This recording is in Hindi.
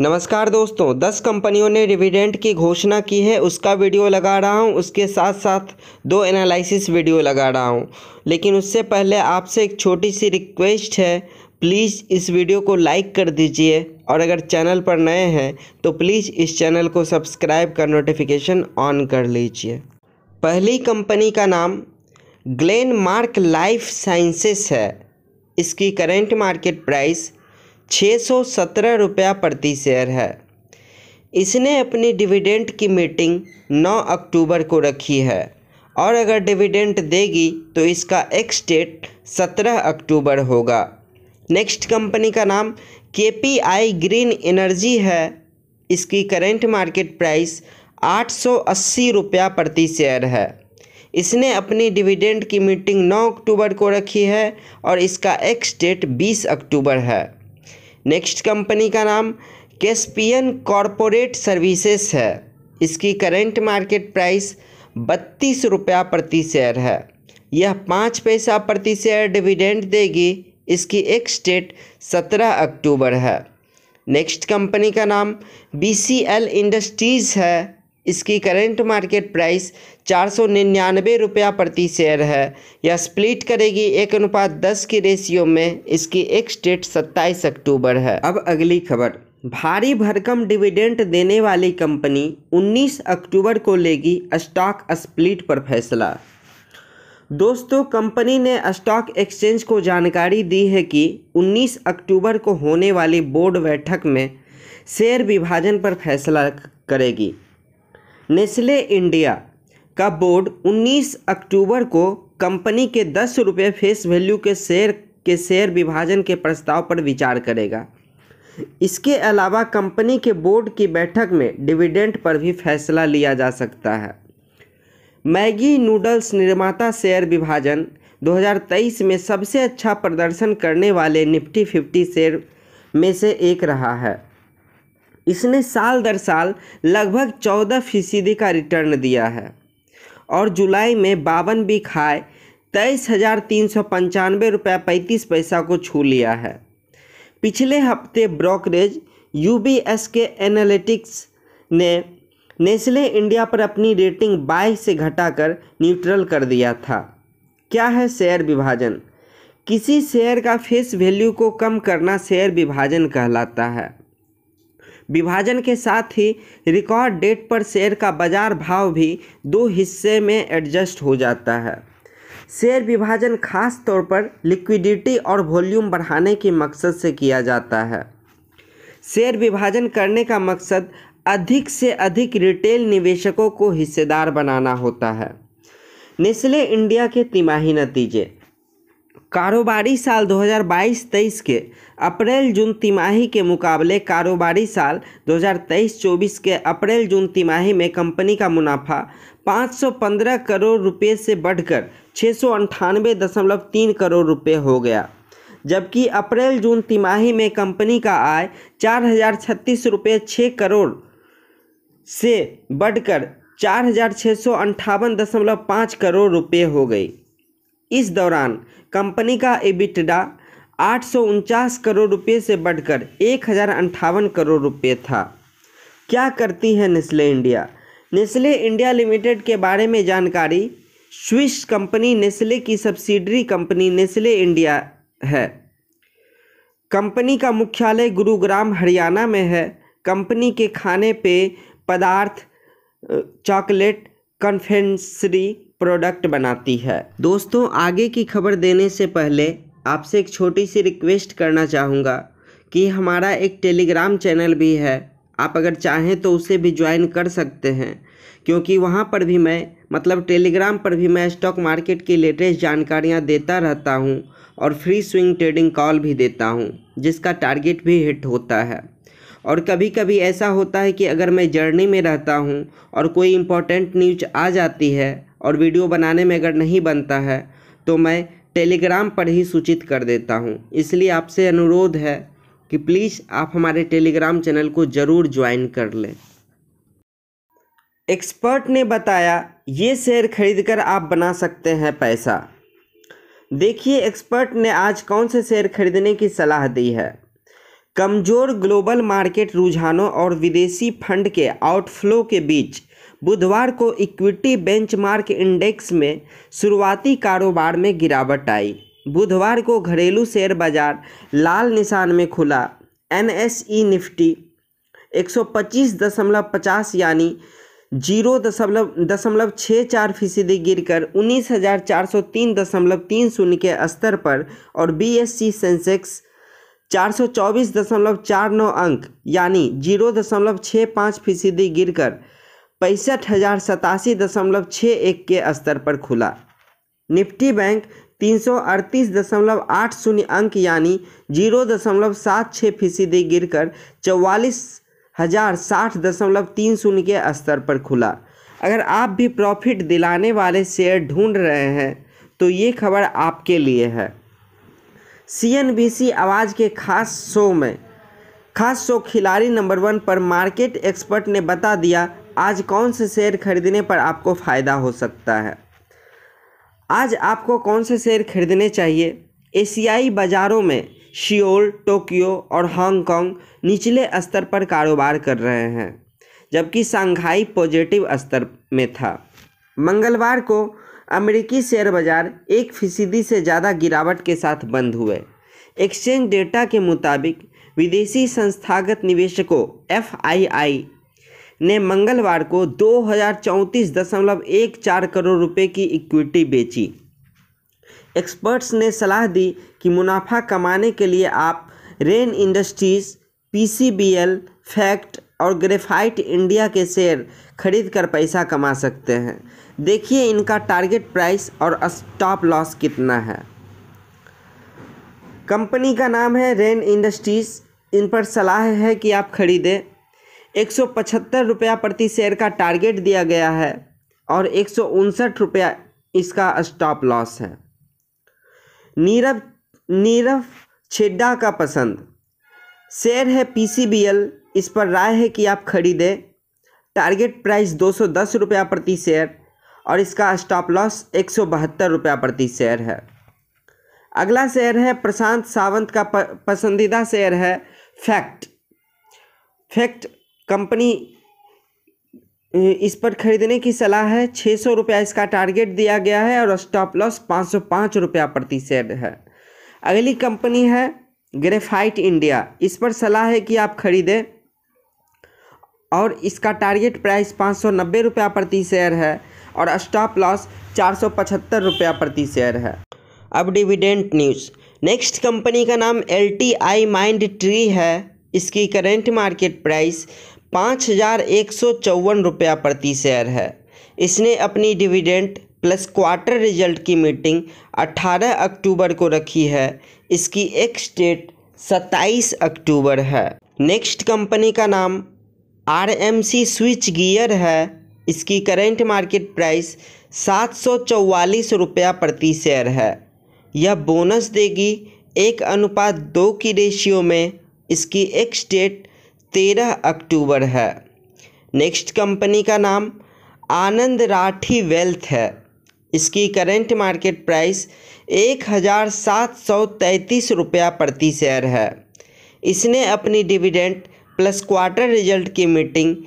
नमस्कार दोस्तों 10 कंपनियों ने डिविडेंड की घोषणा की है उसका वीडियो लगा रहा हूं उसके साथ साथ दो एनालिसिस वीडियो लगा रहा हूं लेकिन उससे पहले आपसे एक छोटी सी रिक्वेस्ट है प्लीज़ इस वीडियो को लाइक कर दीजिए और अगर चैनल पर नए हैं तो प्लीज़ इस चैनल को सब्सक्राइब कर नोटिफिकेशन ऑन कर लीजिए पहली कंपनी का नाम ग्लेन मार्क लाइफ साइंसेस है इसकी करेंट मार्केट प्राइस छः सौ सत्रह रुपया प्रति शेयर है इसने अपनी डिविडेंड की मीटिंग 9 अक्टूबर को रखी है और अगर डिविडेंड देगी तो इसका एक्स डेट 17 अक्टूबर होगा नेक्स्ट कंपनी का नाम के पी आई ग्रीन एनर्जी है इसकी करेंट मार्केट प्राइस 880 रुपया प्रति शेयर है इसने अपनी डिविडेंड की मीटिंग 9 अक्टूबर को रखी है और इसका एक्स डेट 20 अक्टूबर है नेक्स्ट कंपनी का नाम कैसपियन कॉरपोरेट सर्विसेस है इसकी करंट मार्केट प्राइस बत्तीस रुपया प्रति शेयर है यह पाँच पैसा प्रति शेयर डिविडेंड देगी इसकी एक्स डेट सत्रह अक्टूबर है नेक्स्ट कंपनी का नाम बी सी एल इंडस्ट्रीज़ है इसकी करेंट मार्केट प्राइस चार सौ निन्यानवे रुपया प्रति शेयर है यह स्प्लिट करेगी एक अनुपात दस की रेशियो में इसकी एक स्टेट सत्ताईस अक्टूबर है अब अगली खबर भारी भरकम डिविडेंट देने वाली कंपनी 19 अक्टूबर को लेगी स्टॉक स्प्लिट पर फैसला दोस्तों कंपनी ने स्टॉक एक्सचेंज को जानकारी दी है कि 19 अक्टूबर को होने वाली बोर्ड बैठक में शेयर विभाजन पर फैसला करेगी नेस्ले इंडिया का बोर्ड 19 अक्टूबर को कंपनी के दस रुपये फेस वैल्यू के शेयर के शेयर विभाजन के प्रस्ताव पर विचार करेगा इसके अलावा कंपनी के बोर्ड की बैठक में डिविडेंड पर भी फैसला लिया जा सकता है मैगी नूडल्स निर्माता शेयर विभाजन 2023 में सबसे अच्छा प्रदर्शन करने वाले निफ्टी 50 शेयर में से एक रहा है इसने साल दर साल लगभग चौदह फीसदी का रिटर्न दिया है और जुलाई में बावन बी खाए तेईस हज़ार तीन सौ पंचानवे रुपया पैंतीस पैसा को छू लिया है पिछले हफ्ते ब्रोकरेज यू बी एस के एनालिटिक्स ने नेस्ले इंडिया पर अपनी रेटिंग बाई से घटाकर न्यूट्रल कर दिया था क्या है शेयर विभाजन किसी शेयर का फेस वैल्यू को कम करना शेयर विभाजन कहलाता है विभाजन के साथ ही रिकॉर्ड डेट पर शेयर का बाजार भाव भी दो हिस्से में एडजस्ट हो जाता है शेयर विभाजन खास तौर पर लिक्विडिटी और वॉल्यूम बढ़ाने के मकसद से किया जाता है शेयर विभाजन करने का मकसद अधिक से अधिक रिटेल निवेशकों को हिस्सेदार बनाना होता है नेस्ले इंडिया के तिमाही नतीजे कारोबारी साल 2022-23 के अप्रैल जून तिमाही के मुकाबले कारोबारी साल 2023-24 के अप्रैल जून तिमाही में कंपनी का मुनाफा 515 करोड़ रुपए से बढ़कर छः करोड़ रुपए हो गया जबकि अप्रैल जून तिमाही में कंपनी का आय चार हज़ार छत्तीस रुपये छः करोड़ से बढ़कर चार हज़ार छः सौ अंठावन दशमलव पाँच करोड़ रुपये हो गई इस दौरान कंपनी का एबिटडा आठ करोड़ रुपये से बढ़कर एक करोड़ रुपये था क्या करती है Nestle India Nestle India limited के बारे में जानकारी स्विस कंपनी नेस्ले की सब्सिडरी कंपनी नेस्ले इंडिया है कंपनी का मुख्यालय गुरुग्राम हरियाणा में है कंपनी के खाने पे पदार्थ चॉकलेट कन्फेंसरी प्रोडक्ट बनाती है दोस्तों आगे की खबर देने से पहले आपसे एक छोटी सी रिक्वेस्ट करना चाहूँगा कि हमारा एक टेलीग्राम चैनल भी है आप अगर चाहें तो उसे भी ज्वाइन कर सकते हैं क्योंकि वहाँ पर भी मैं मतलब टेलीग्राम पर भी मैं स्टॉक मार्केट की लेटेस्ट जानकारियाँ देता रहता हूँ और फ्री स्विंग ट्रेडिंग कॉल भी देता हूँ जिसका टारगेट भी हिट होता है और कभी कभी ऐसा होता है कि अगर मैं जर्नी में रहता हूँ और कोई इम्पोर्टेंट न्यूज आ जाती है और वीडियो बनाने में अगर नहीं बनता है तो मैं टेलीग्राम पर ही सूचित कर देता हूँ इसलिए आपसे अनुरोध है कि प्लीज़ आप हमारे टेलीग्राम चैनल को ज़रूर ज्वाइन कर लें एक्सपर्ट ने बताया ये शेयर खरीदकर आप बना सकते हैं पैसा देखिए एक्सपर्ट ने आज कौन से शेयर खरीदने की सलाह दी है कमजोर ग्लोबल मार्केट रुझानों और विदेशी फंड के आउटफ्लो के बीच बुधवार को इक्विटी बेंचमार्क इंडेक्स में शुरुआती कारोबार में गिरावट आई बुधवार को घरेलू शेयर बाजार लाल निशान में खुला एन एस ई निफ्टी एक सौ पच्चीस दशमलव पचास यानी जीरो दशमलव दशमलव छः चार फीसदी गिर कर उन्नीस हज़ार चार सौ तीन दशमलव तीन शून्य के स्तर पर और बी एस सी सेंसेक्स चार सौ चौबीस दशमलव चार नौ अंक यानी जीरो दशमलव छः पाँच फीसदी गिरकर पैंसठ हज़ार सतासी दशमलव छः एक के स्तर पर खुला निफ्टी बैंक तीन सौ अड़तीस दशमलव आठ शून्य अंक यानी जीरो दशमलव सात छः फीसदी गिर कर चौवालीस हज़ार साठ दशमलव तीन शून्य के स्तर पर खुला अगर आप भी प्रॉफिट दिलाने वाले शेयर ढूंढ रहे हैं तो ये खबर आपके लिए है सीएनबीसी आवाज़ के खास शो में खास शो खिलाड़ी नंबर वन पर मार्केट एक्सपर्ट ने बता दिया आज कौन से शेयर खरीदने पर आपको फ़ायदा हो सकता है आज आपको कौन से शेयर खरीदने चाहिए एशियाई बाज़ारों में शियोल टोक्यो और हांगकांग निचले स्तर पर कारोबार कर रहे हैं जबकि शंघाई पॉजिटिव स्तर में था मंगलवार को अमेरिकी शेयर बाजार एक फीसदी से ज़्यादा गिरावट के साथ बंद हुए एक्सचेंज डेटा के मुताबिक विदेशी संस्थागत निवेशकों एफ ने मंगलवार को दो करोड़ रुपए की इक्विटी बेची एक्सपर्ट्स ने सलाह दी कि मुनाफा कमाने के लिए आप रेन इंडस्ट्रीज पीसीबीएल फैक्ट और ग्रेफाइट इंडिया के शेयर खरीद कर पैसा कमा सकते हैं देखिए इनका टारगेट प्राइस और स्टॉप लॉस कितना है कंपनी का नाम है रेन इंडस्ट्रीज इन पर सलाह है कि आप खरीदें एक सौ पचहत्तर रुपया प्रति शेयर का टारगेट दिया गया है और एक सौ उनसठ रुपया इसका स्टॉप लॉस है नीरव नीरव छेड्डा का पसंद शेयर है पीसीबीएल इस पर राय है कि आप खरीदें टारगेट प्राइस दो सौ दस रुपया प्रति शेयर और इसका स्टॉप लॉस एक रुपया प्रति शेयर है अगला शेयर है प्रशांत सावंत का पसंदीदा शेयर है फैक्ट फैक्ट कंपनी इस पर खरीदने की सलाह है छः सौ रुपया इसका टारगेट दिया गया है और स्टॉप लॉस पाँच सौ पाँच रुपया प्रति शेयर है अगली कंपनी है ग्रेफाइट इंडिया इस पर सलाह है कि आप खरीदें और इसका टारगेट प्राइस पाँच सौ नब्बे रुपया प्रति शेयर है और स्टॉप लॉस चार सौ पचहत्तर रुपया प्रति शेयर है अब डिविडेंट न्यूज़ नेक्स्ट कंपनी का नाम एल टी आई माइंड ट्री है इसकी करेंट मार्केट प्राइस पाँच हज़ार एक सौ चौवन रुपया प्रति शेयर है इसने अपनी डिविडेंट प्लस क्वार्टर रिजल्ट की मीटिंग 18 अक्टूबर को रखी है इसकी एक्स डेट 27 अक्टूबर है नेक्स्ट कंपनी का नाम आर एम सी स्विच गियर है इसकी करेंट मार्केट प्राइस सात सौ चौवालीस रुपया प्रति शेयर है यह बोनस देगी एक अनुपात दो की रेशियो में इसकी एक्स डेट तेरह अक्टूबर है नेक्स्ट कंपनी का नाम आनंद राठी वेल्थ है इसकी करेंट मार्केट प्राइस एक हज़ार सात सौ तैंतीस रुपया प्रति शेयर है इसने अपनी डिविडेंट प्लस क्वार्टर रिजल्ट की मीटिंग